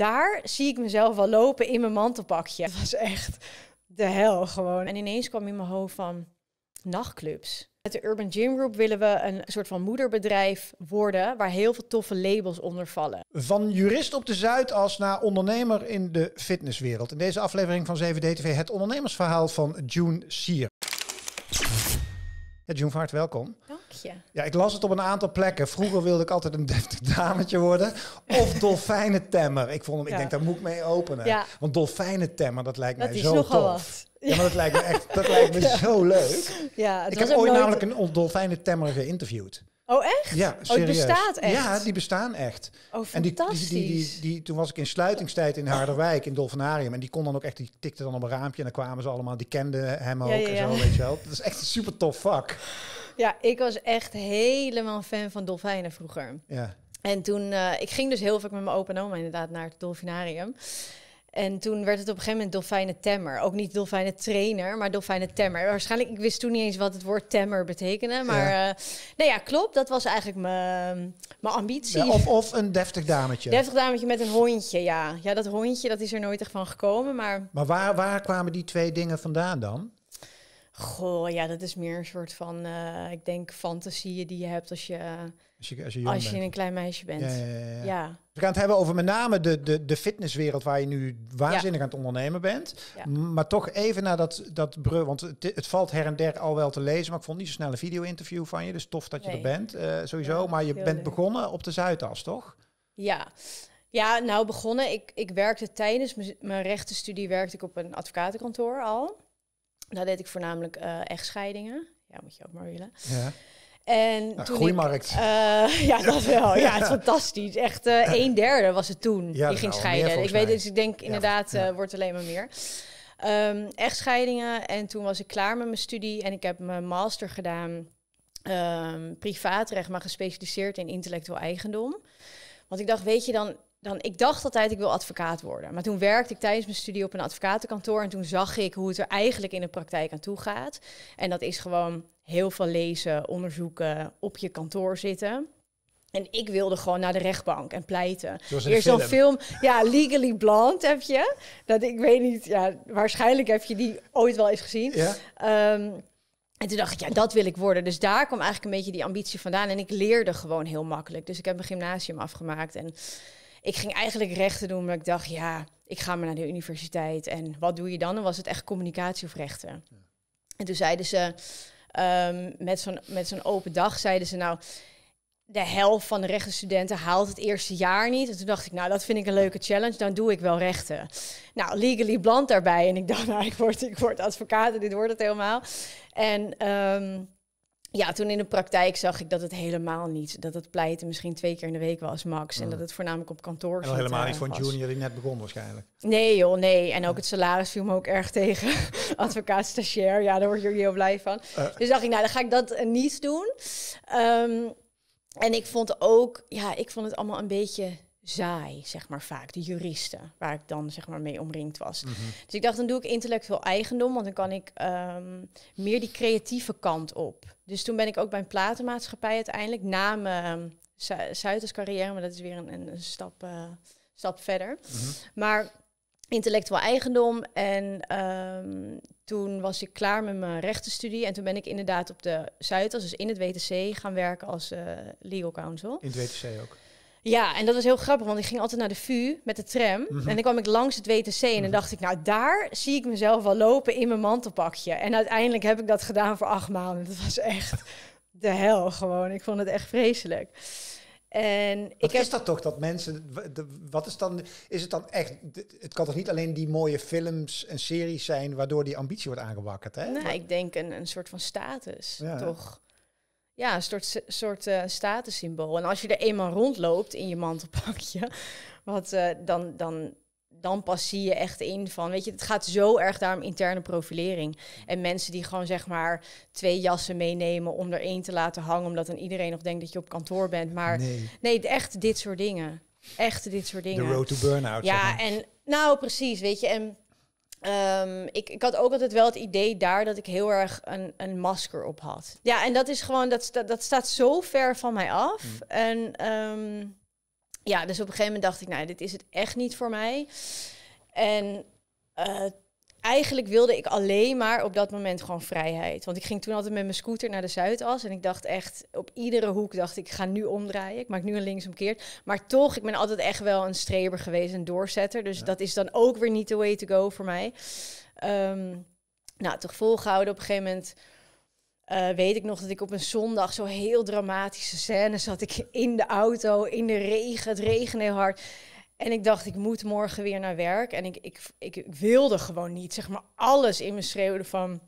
daar zie ik mezelf wel lopen in mijn mantelpakje. Dat was echt de hel gewoon. En ineens kwam in mijn hoofd van nachtclubs. Met de Urban Gym Group willen we een soort van moederbedrijf worden waar heel veel toffe labels onder vallen. Van jurist op de Zuidas naar ondernemer in de fitnesswereld. In deze aflevering van 7DTV het ondernemersverhaal van June Sier. Ja, June, vaart welkom. Ja, ik las het op een aantal plekken. Vroeger wilde ik altijd een deftig dametje worden. Of dolfijnentemmer. Ik, vond hem, ik denk, daar moet ik mee openen. Want dolfijnentemmer, dat lijkt mij zo tof. Ja, dat lijkt me echt dat lijkt me zo leuk. Ja, het ik heb ooit namelijk een dolfijnentemmer geïnterviewd. Oh, echt? Ja, oh, serieus. die bestaat echt? Ja, die bestaan echt. Oh, en die, die, die, toen was ik in sluitingstijd in Harderwijk, in Dolfinarium. En die kon dan ook echt, die tikte dan op een raampje en dan kwamen ze allemaal. Die kenden hem ook en zo, weet je wel. Dat is echt een super tof vak. Ja, ik was echt helemaal fan van dolfijnen vroeger. Ja. En toen, uh, ik ging dus heel vaak met mijn opa en oma inderdaad naar het dolfinarium. En toen werd het op een gegeven moment dolfijnen temmer. Ook niet dolfijnen trainer, maar dolfijnen temmer. Waarschijnlijk, ik wist toen niet eens wat het woord temmer betekende. Maar ja. Eh, nou ja, klopt. Dat was eigenlijk mijn ambitie. of, of een deftig dametje. Deftig dametje met een hondje, ja. Ja, dat hondje, dat is er nooit echt van gekomen. Maar, maar waar, waar kwamen die twee dingen vandaan dan? Goh, ja, dat is meer een soort van, eh, ik denk, fantasieën die je hebt als je, als je, als je, een klein meisje bent. Ja, ja, ja, We gaan het hebben over met name de, de, de fitnesswereld waar je nu waanzinnig aan het ondernemen bent. Maar toch even naar dat, dat brug, want het, valt her en der al wel te lezen, maar ik vond niet zo snel een video-interview van je, dus tof dat je er bent, eh, sowieso. maar je bent begonnen op de Zuidas, toch? Ja, ja, nou begonnen. Ik, ik werkte tijdens mijn rechtenstudie werkte ik op een advocatenkantoor al. Daar deed ik voornamelijk eh, echtscheidingen. Ja, moet je ook maar willen. Ja. En toen groeimarkt. Eh, ja, dat wel. Ja, het is fantastisch. Echt eh, een derde was het toen. die ging scheiden. ik weet dus, ik denk inderdaad, ja, wordt alleen maar meer. Um, ehm, echt En toen was ik klaar met mijn studie en ik heb mijn master gedaan. Ehm, privaatrecht, maar gespecialiseerd in intellectueel eigendom. Want ik dacht, weet je, dan dan, ik dacht altijd, ik wil advocaat worden. Maar toen werkte ik tijdens mijn studie op een advocatenkantoor. En toen zag ik hoe het er eigenlijk in de praktijk aan toe gaat. En dat is gewoon heel veel lezen, onderzoeken, op je kantoor zitten. En ik wilde gewoon naar de rechtbank en pleiten. Eerst zo'n film. ja, Legally Blonde heb je. Dat ik weet niet, ja, waarschijnlijk heb je die ooit wel eens gezien. Ehm, en toen dacht ik, ja, dat wil ik worden. Dus daar kwam eigenlijk een beetje die ambitie vandaan. En ik leerde gewoon heel makkelijk. Dus ik heb mijn gymnasium afgemaakt en ik ging eigenlijk rechten doen, maar ik dacht, ja, ik ga maar naar de universiteit. En wat doe je dan? Dan was het echt communicatie of rechten. En toen zeiden ze, ehm, met zo'n met zo'n open dag, zeiden ze nou, de helft van de rechtenstudenten haalt het eerste jaar niet. En toen dacht ik, nou, dat vind ik een leuke challenge, dan doe ik wel rechten. Nou, legally bland daarbij. En ik dacht, nou, ik word, ik word advocaat en dit wordt het helemaal. En... Ehm, ja, toen in de praktijk zag ik dat het helemaal niet, dat het pleiten misschien twee keer in de week was max. En mm. dat het voornamelijk op kantoor helemaal niet voor een junior die net begon waarschijnlijk. Nee joh, nee. En ook het salaris viel me ook erg tegen. Advocaat stagiair, ja, daar word je heel blij van. Eh. Dus dacht ik, nou, dan ga ik dat niets eh, niet doen. Ehm, en ik vond ook, ja, ik vond het allemaal een beetje zij zeg maar vaak, de juristen, waar ik dan zeg maar mee omringd was. Mhm. Dus ik dacht, dan doe ik intellectueel eigendom, want dan kan ik ehm, meer die creatieve kant op. Dus toen ben ik ook bij een platenmaatschappij uiteindelijk, na mijn eh, Zuiders carrière, maar dat is weer een, een, stap, eh, stap verder. Mhm. Maar intellectueel eigendom. En ehm, toen was ik klaar met mijn rechtenstudie. En toen ben ik inderdaad op de Zuiders, dus in het WTC, gaan werken als eh, legal counsel. In het WTC ook? Ja, en dat is heel grappig, want ik ging altijd naar de VU met de tram. Mhm. En dan kwam ik langs het WTC en dan mhm. dacht ik, nou daar zie ik mezelf wel lopen in mijn mantelpakje. En uiteindelijk heb ik dat gedaan voor acht maanden. Dat was echt de hel gewoon. Ik vond het echt vreselijk. En wat ik is dat toch, dat mensen, wat is dan, is het dan echt, het kan toch niet alleen die mooie films en series zijn waardoor die ambitie wordt aangewakkerd, hè? Nou, ik denk een, een soort van status, toch? Ja, een soort, soort uh, statussymbool. En als je er eenmaal rondloopt in je mantelpakje, wat, eh, dan, dan, dan pas zie je echt in van, weet je, het gaat zo erg daarom interne profilering. En mensen die gewoon zeg maar twee jassen meenemen om er één te laten hangen, omdat dan iedereen nog denkt dat je op kantoor bent. Maar nee, echt dit soort dingen. Echt dit soort dingen. De road to burn-out. Ja, en nou precies, weet je. En Ehm, ik, ik had ook altijd wel het idee daar dat ik heel erg een, een masker op had. Ja, en dat is gewoon, dat, dat staat zo ver van mij af. Mm. En ehm, ja, dus op een gegeven moment dacht ik, nou, dit is het echt niet voor mij. En eh, eigenlijk wilde ik alleen maar op dat moment gewoon vrijheid. Want ik ging toen altijd met mijn scooter naar de Zuidas. En ik dacht echt, op iedere hoek dacht ik, ik ga nu omdraaien. Ik maak nu een linksomkeert. Maar toch, ik ben altijd echt wel een streber geweest, een doorzetter. Dus dat is dan ook weer niet de way to go voor mij. Um, nou, toch volgehouden. Op een gegeven moment eh, weet ik nog dat ik op een zondag zo heel dramatische scène zat. Ik in de auto, in de regen, het regende heel hard. En ik dacht, ik moet morgen weer naar werk. En ik, ik, ik, ik wilde gewoon niet, zeg maar, alles in me schreeuwde van...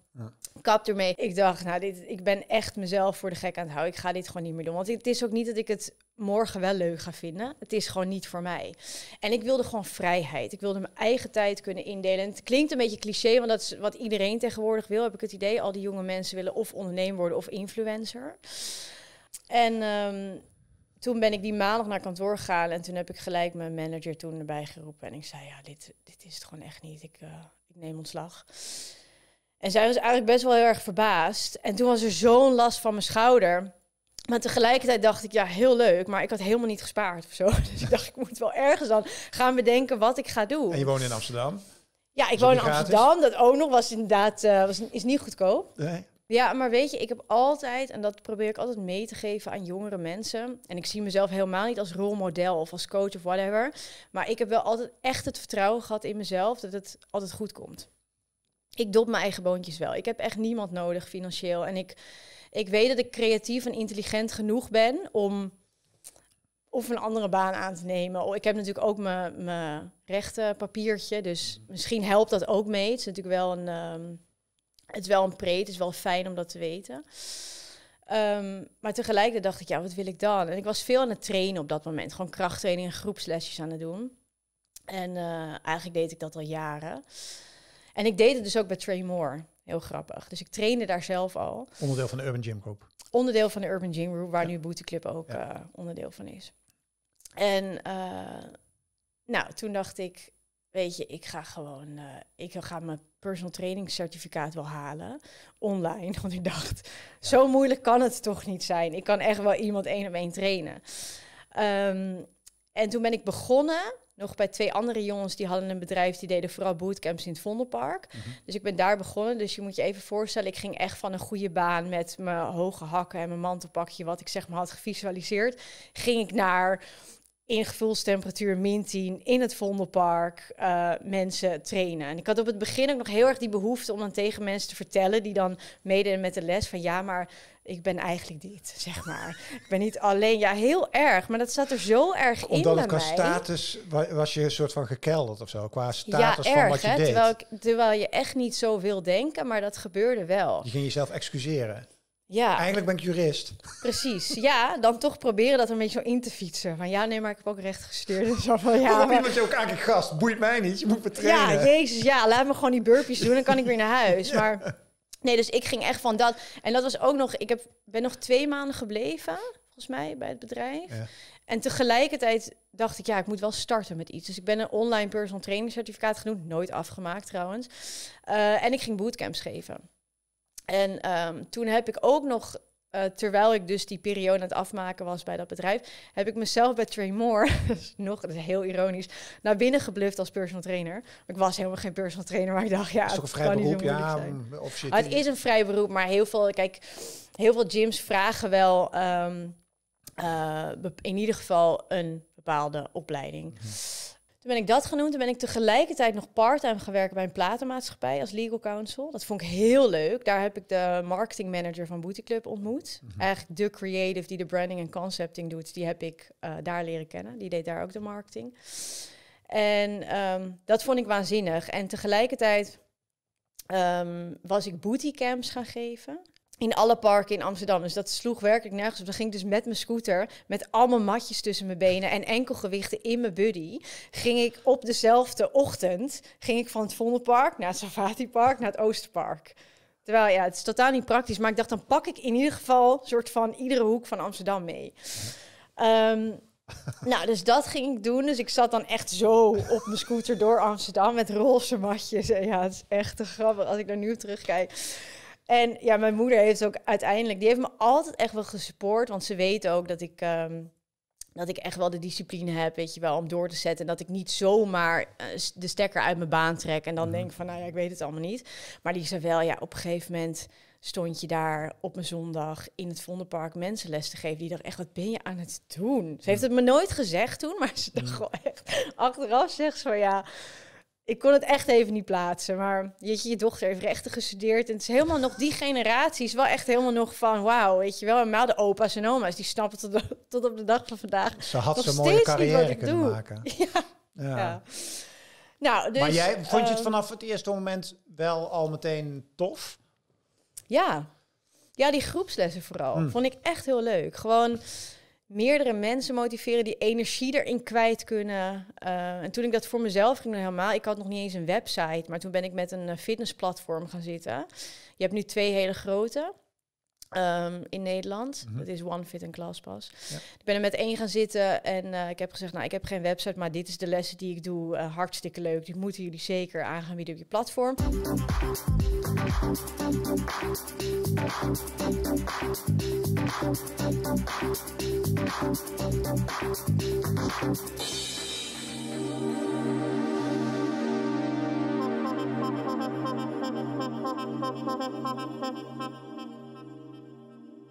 Kap ermee. Ik dacht, nou, dit, ik ben echt mezelf voor de gek aan het houden. Ik ga dit gewoon niet meer doen. Want het is ook niet dat ik het morgen wel leuk ga vinden. Het is gewoon niet voor mij. En ik wilde gewoon vrijheid. Ik wilde mijn eigen tijd kunnen indelen. En het klinkt een beetje cliché, want dat is wat iedereen tegenwoordig wil, heb ik het idee. Al die jonge mensen willen of ondernemer worden of influencer. En ehm, toen ben ik die maandag naar kantoor gegaan en toen heb ik gelijk mijn manager toen erbij geroepen. En ik zei, ja, dit, dit is het gewoon echt niet. Ik, eh, ik neem ontslag. En zij was eigenlijk best wel heel erg verbaasd. En toen was er zo'n last van mijn schouder. Maar tegelijkertijd dacht ik, ja, heel leuk, maar ik had helemaal niet gespaard of zo. Dus ik dacht, ik moet wel ergens dan gaan bedenken wat ik ga doen. En je woont in Amsterdam? Ja, ik woon in Amsterdam. Dat ook nog was inderdaad eh, was, is niet goedkoop. Nee. Ja, maar weet je, ik heb altijd, en dat probeer ik altijd mee te geven aan jongere mensen. En ik zie mezelf helemaal niet als rolmodel of als coach of whatever. Maar ik heb wel altijd echt het vertrouwen gehad in mezelf dat het altijd goed komt. Ik dop mijn eigen boontjes wel. Ik heb echt niemand nodig financieel. En ik, ik weet dat ik creatief en intelligent genoeg ben om of een andere baan aan te nemen. Oh, ik heb natuurlijk ook mijn, mijn papiertje, dus misschien helpt dat ook mee. Het is natuurlijk wel een... Ehm, het is wel een pre, het is wel fijn om dat te weten. Ehm, maar tegelijkertijd dacht ik, ja, wat wil ik dan? En ik was veel aan het trainen op dat moment. Gewoon krachttraining en groepslesjes aan het doen. En eh, eigenlijk deed ik dat al jaren. En ik deed het dus ook bij Train More. Heel grappig. Dus ik trainde daar zelf al. Onderdeel van de Urban Gym Group. Onderdeel van de Urban Gym Group, waar nu Booty Clip ook eh, onderdeel van is. En eh, nou, toen dacht ik, weet je, ik ga gewoon, uh, ik ga mijn personal training certificaat wel halen online. Want ik dacht, zo moeilijk kan het toch niet zijn. Ik kan echt wel iemand één op één trainen. Ehm, en toen ben ik begonnen, nog bij twee andere jongens die hadden een bedrijf, die deden vooral bootcamps in het Vondelpark. Mhm. Dus ik ben daar begonnen. Dus je moet je even voorstellen, ik ging echt van een goede baan met mijn hoge hakken en mijn mantelpakje, wat ik zeg maar had gevisualiseerd, ging ik naar in gevoelstemperatuur min 10 in het Vondelpark eh, mensen trainen. En ik had op het begin ook nog heel erg die behoefte om dan tegen mensen te vertellen, die dan mede met de les van ja, maar ik ben eigenlijk dit, zeg maar. ik ben niet alleen. Ja, heel erg. Maar dat zat er zo erg Omdat in Omdat qua status was je een soort van gekelderd of zo. Qua status ja, van wat je hè? deed. Terwijl, ik, terwijl je echt niet zo wil denken, maar dat gebeurde wel. Je ging jezelf excuseren. Ja. Eigenlijk ben ik jurist. Precies. Ja, dan toch proberen dat een beetje zo in te fietsen. Van ja, nee, maar ik heb ook recht gestuurd. Dus van, ja, iemand je ook eigenlijk gast. Boeit mij niet. Je moet me trainen. Ja, jezus. Ja, laat me gewoon die burpees doen. Dan kan ik weer naar huis. Maar nee, dus ik ging echt van dat. En dat was ook nog... Ik heb, ben nog twee maanden gebleven, volgens mij, bij het bedrijf. En tegelijkertijd dacht ik, ja, ik moet wel starten met iets. Dus ik ben een online personal training certificaat genoemd. Nooit afgemaakt trouwens. Eh, en ik ging bootcamps geven. En ehm, toen heb ik ook nog, eh, terwijl ik dus die periode aan het afmaken was bij dat bedrijf, heb ik mezelf bij Train More, nog dat is heel ironisch, naar binnen gebluft als personal trainer. Ik was helemaal geen personal trainer, maar ik dacht, ja, is het is een vrij beroep, ja. Mm, of ah, het is een vrij beroep, maar heel veel, kijk, heel veel gyms vragen wel ehm, eh, in ieder geval een bepaalde opleiding. Mhm. Toen ben ik dat genoemd. Toen ben ik tegelijkertijd nog part-time gewerkt bij een platenmaatschappij als legal counsel. Dat vond ik heel leuk. Daar heb ik de marketing manager van Booty Club ontmoet. Mhm. Eigenlijk de creative die de branding en concepting doet, die heb ik eh, daar leren kennen. Die deed daar ook de marketing. En ehm, dat vond ik waanzinnig. En tegelijkertijd ehm, was ik camps gaan geven in alle parken in Amsterdam. Dus dat sloeg werkelijk nergens op. Dan ging ik dus met mijn scooter, met allemaal matjes tussen mijn benen en enkelgewichten in mijn buddy, ging ik op dezelfde ochtend ging ik van het Vondelpark naar het Safati Park naar het Oosterpark. Terwijl ja, het is totaal niet praktisch, maar ik dacht dan pak ik in ieder geval soort van iedere hoek van Amsterdam mee. Ehm, nou, dus dat ging ik doen. Dus ik zat dan echt zo op mijn scooter door Amsterdam met roze matjes. En ja, het is echt te grappig als ik daar nu terugkijk. En ja, mijn moeder heeft ook uiteindelijk, die heeft me altijd echt wel gesupport, Want ze weet ook dat ik, ehm, dat ik echt wel de discipline heb, weet je wel, om door te zetten. En dat ik niet zomaar eh, de stekker uit mijn baan trek en dan mhm. denk van, nou ja, ik weet het allemaal niet. Maar die zei wel, ja, op een gegeven moment stond je daar op een zondag in het Vondelpark mensenles te geven. Die dacht echt, wat ben je aan het doen? Ze heeft mhm. het me nooit gezegd toen, maar ze dacht mm. echt achteraf zegt ze ja, ik kon het echt even niet plaatsen. Maar jeetje, je dochter heeft rechten gestudeerd. En het is helemaal nog die generatie. Is wel echt helemaal nog van wauw, weet je wel. maar de opa's en oma's, die snappen tot, tot op de dag van vandaag. Ze had zo'n mooie carrière kunnen maken. Ja. ja. Nou, dus, maar jij vond je het ehm, vanaf het eerste moment wel al meteen tof? Ja. Ja, die groepslessen vooral. Hm. Vond ik echt heel leuk. Gewoon meerdere mensen motiveren die energie erin kwijt kunnen. Eh, en toen ik dat voor mezelf ging doen helemaal, ik had nog niet eens een website, maar toen ben ik met een eh, fitnessplatform gaan zitten. Je hebt nu twee hele grote. Ehm, in Nederland. Mm Dat is One Fit en Classpass. Ja. Ik ben er met één gaan zitten en eh, ik heb gezegd, nou, ik heb geen website, maar dit is de lessen die ik doe. Eh, hartstikke leuk. Die moeten jullie zeker aanbieden op je platform.